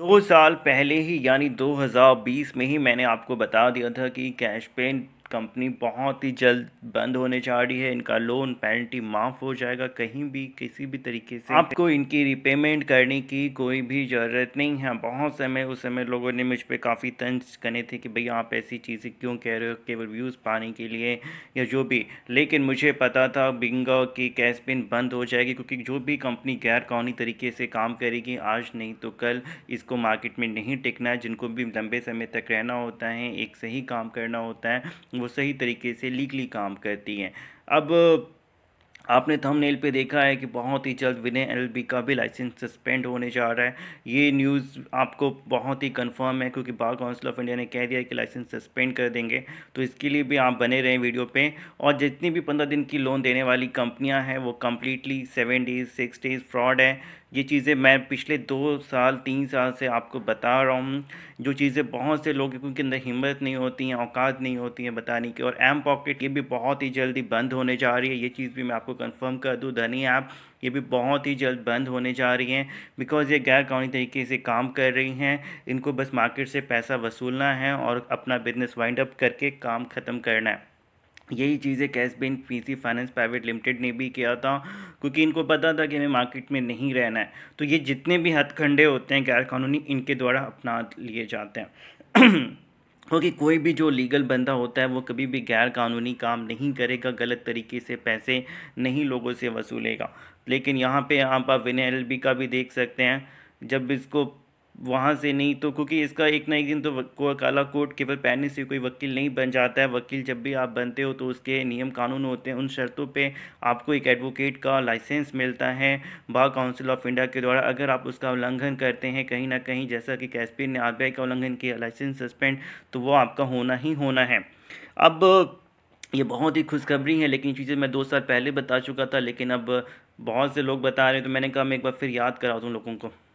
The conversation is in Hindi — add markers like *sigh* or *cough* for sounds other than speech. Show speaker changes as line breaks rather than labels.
दो साल पहले ही यानी 2020 में ही मैंने आपको बता दिया था कि कैश पेन कंपनी बहुत ही जल्द बंद होने जा रही है इनका लोन पेनल्टी माफ़ हो जाएगा कहीं भी किसी भी तरीके से आपको इनकी रिपेमेंट करने की कोई भी ज़रूरत नहीं है बहुत समय उस समय लोगों ने मुझ पर काफ़ी तंज करे थे कि भैया आप ऐसी चीज़ें क्यों कह रहे हो केवल व्यूज़ पाने के लिए या जो भी लेकिन मुझे पता था बिंगा की कैश पिन बंद हो जाएगी क्योंकि जो भी कंपनी गैर कानूनी तरीके से काम करेगी आज नहीं तो कल इसको मार्केट में नहीं टिकना है जिनको भी लंबे समय तक रहना होता है एक सही काम करना होता है वो सही तरीके से लीगली काम करती हैं अब आपने थंबनेल पे देखा है कि बहुत ही जल्द विनय बी का भी लाइसेंस सस्पेंड होने जा रहा है ये न्यूज़ आपको बहुत ही कंफर्म है क्योंकि बार काउंसिल ऑफ इंडिया ने कह दिया है कि लाइसेंस सस्पेंड कर देंगे तो इसके लिए भी आप बने रहें वीडियो पे और जितनी भी पंद्रह दिन की लोन देने वाली कंपनियाँ हैं वो completely seven days six days fraud है ये चीज़ें मैं पिछले दो साल तीन साल से आपको बता रहा हूँ जो चीज़ें बहुत से की उनके अंदर हिम्मत नहीं होती हैं औकात नहीं होती हैं बताने की और एम पॉकेट ये भी बहुत ही जल्दी बंद होने जा रही है ये चीज़ भी मैं आपको कंफर्म कर दूँ धनी ऐप ये भी बहुत ही जल्द बंद होने जा रही हैं बिकॉज़ ये गैर कानूनी तरीके से काम कर रही हैं इनको बस मार्केट से पैसा वसूलना है और अपना बिजनेस वाइंड अप करके काम ख़त्म करना है यही चीज़ें Cash Bank P Finance Private Limited ने भी किया था क्योंकि इनको पता था कि हमें मार्केट में नहीं रहना है तो ये जितने भी हथखंडे होते हैं गैर कानूनी इनके द्वारा अपना लिए जाते हैं *clears throat* क्योंकि कोई भी जो लीगल बंदा होता है वो कभी भी गैर कानूनी काम नहीं करेगा गलत तरीके से पैसे नहीं लोगों से वसूलेगा लेकिन यहाँ पे आप विनय एल का भी देख सकते हैं जब इसको वहाँ से नहीं तो क्योंकि इसका एक ना एक दिन तो को, काला कोट केवल पहनने से कोई वकील नहीं बन जाता है वकील जब भी आप बनते हो तो उसके नियम कानून होते हैं उन शर्तों पे आपको एक एडवोकेट का लाइसेंस मिलता है बार काउंसिल ऑफ इंडिया के द्वारा अगर आप उसका उल्लंघन करते हैं कहीं ना कहीं जैसा कि कैसपीर ने आर का उल्लंघन किया लाइसेंस सस्पेंड तो वो आपका होना ही होना है अब ये बहुत ही खुशखबरी है लेकिन चीज़ें मैं दो साल पहले बता चुका था लेकिन अब बहुत से लोग बता रहे हैं तो मैंने कहा मैं एक बार फिर याद करा दूँ लोगों को